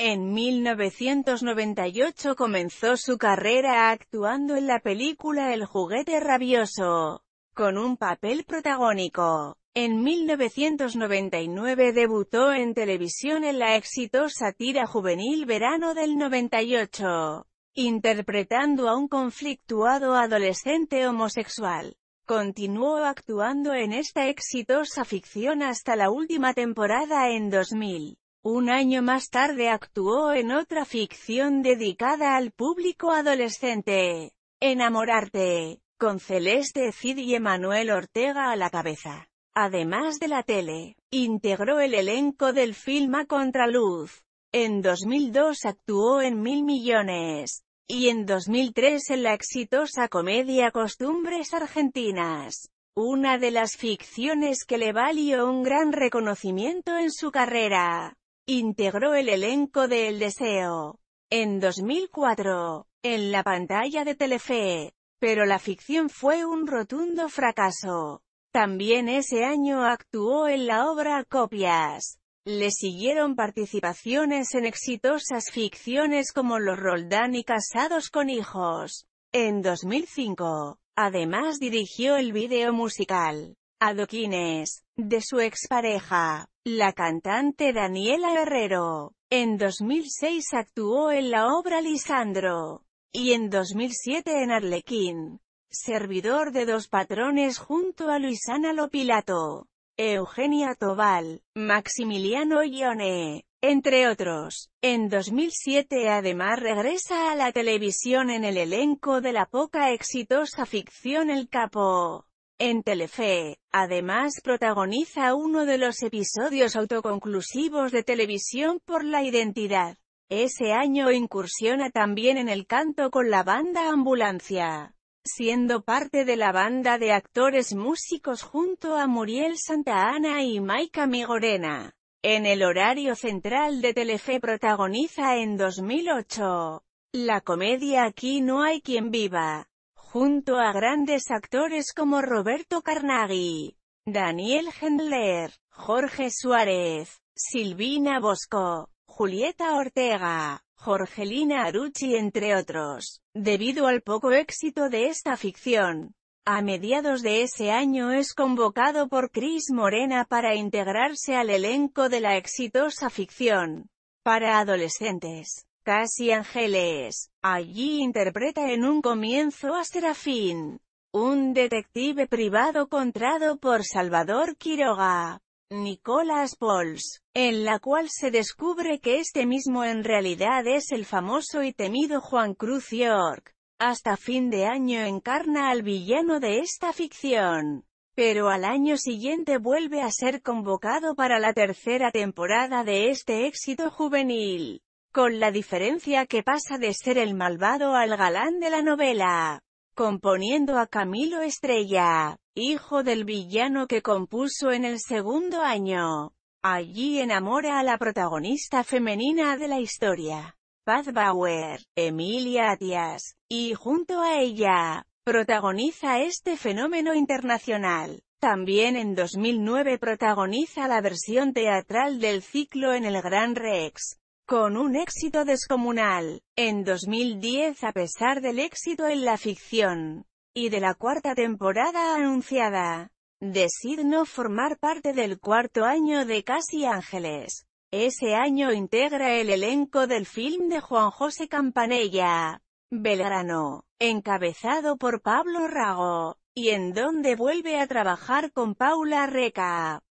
En 1998 comenzó su carrera actuando en la película El juguete rabioso, con un papel protagónico. En 1999 debutó en televisión en la exitosa tira juvenil Verano del 98, interpretando a un conflictuado adolescente homosexual. Continuó actuando en esta exitosa ficción hasta la última temporada en 2000. Un año más tarde actuó en otra ficción dedicada al público adolescente, Enamorarte, con Celeste Cid y Emanuel Ortega a la cabeza. Además de la tele, integró el elenco del film A Contraluz. En 2002 actuó en Mil Millones, y en 2003 en la exitosa comedia Costumbres Argentinas, una de las ficciones que le valió un gran reconocimiento en su carrera integró el elenco de El Deseo. En 2004, en la pantalla de Telefe. Pero la ficción fue un rotundo fracaso. También ese año actuó en la obra Copias. Le siguieron participaciones en exitosas ficciones como Los Roldán y Casados con Hijos. En 2005, además dirigió el video musical adoquines, de su expareja, la cantante Daniela Herrero. En 2006 actuó en la obra Lisandro, y en 2007 en Arlequín, servidor de dos patrones junto a Luisana Lopilato, Eugenia Tobal, Maximiliano Ione, entre otros. En 2007 además regresa a la televisión en el elenco de la poca exitosa ficción El Capo. En Telefe, además protagoniza uno de los episodios autoconclusivos de Televisión por la Identidad. Ese año incursiona también en el canto con la banda Ambulancia, siendo parte de la banda de actores músicos junto a Muriel Santa Ana y Maika Migorena. En el horario central de Telefe protagoniza en 2008, la comedia Aquí no hay quien viva junto a grandes actores como Roberto Carnaghi, Daniel Hendler, Jorge Suárez, Silvina Bosco, Julieta Ortega, Jorgelina Arucci entre otros. Debido al poco éxito de esta ficción, a mediados de ese año es convocado por Cris Morena para integrarse al elenco de la exitosa ficción para adolescentes. Casi Ángeles. Allí interpreta en un comienzo a Serafín, un detective privado contrado por Salvador Quiroga. Nicolas Pols, en la cual se descubre que este mismo en realidad es el famoso y temido Juan Cruz York. Hasta fin de año encarna al villano de esta ficción, pero al año siguiente vuelve a ser convocado para la tercera temporada de este éxito juvenil con la diferencia que pasa de ser el malvado al galán de la novela, componiendo a Camilo Estrella, hijo del villano que compuso en el segundo año. Allí enamora a la protagonista femenina de la historia, Paz Bauer, Emilia Atias, y junto a ella, protagoniza este fenómeno internacional. También en 2009 protagoniza la versión teatral del ciclo en el Gran Rex, con un éxito descomunal. En 2010 a pesar del éxito en la ficción y de la cuarta temporada anunciada, no formar parte del cuarto año de Casi Ángeles. Ese año integra el elenco del film de Juan José Campanella, Belgrano, encabezado por Pablo Rago, y en donde vuelve a trabajar con Paula Reca.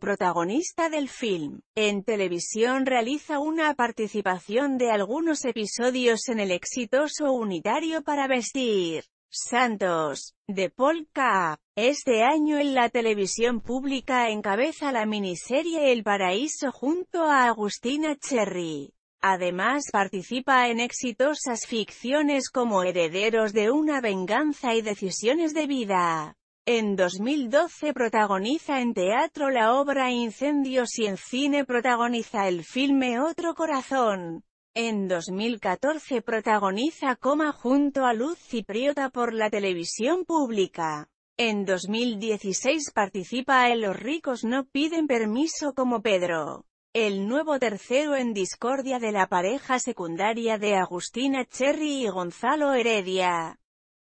Protagonista del film. En televisión realiza una participación de algunos episodios en el exitoso unitario para vestir. Santos, de Polka. Este año en la televisión pública encabeza la miniserie El Paraíso junto a Agustina Cherry. Además participa en exitosas ficciones como Herederos de una venganza y Decisiones de vida. En 2012 protagoniza en teatro la obra Incendios y en cine protagoniza el filme Otro Corazón. En 2014 protagoniza Coma junto a Luz Cipriota por la televisión pública. En 2016 participa en Los ricos no piden permiso como Pedro. El nuevo tercero en discordia de la pareja secundaria de Agustina Cherry y Gonzalo Heredia.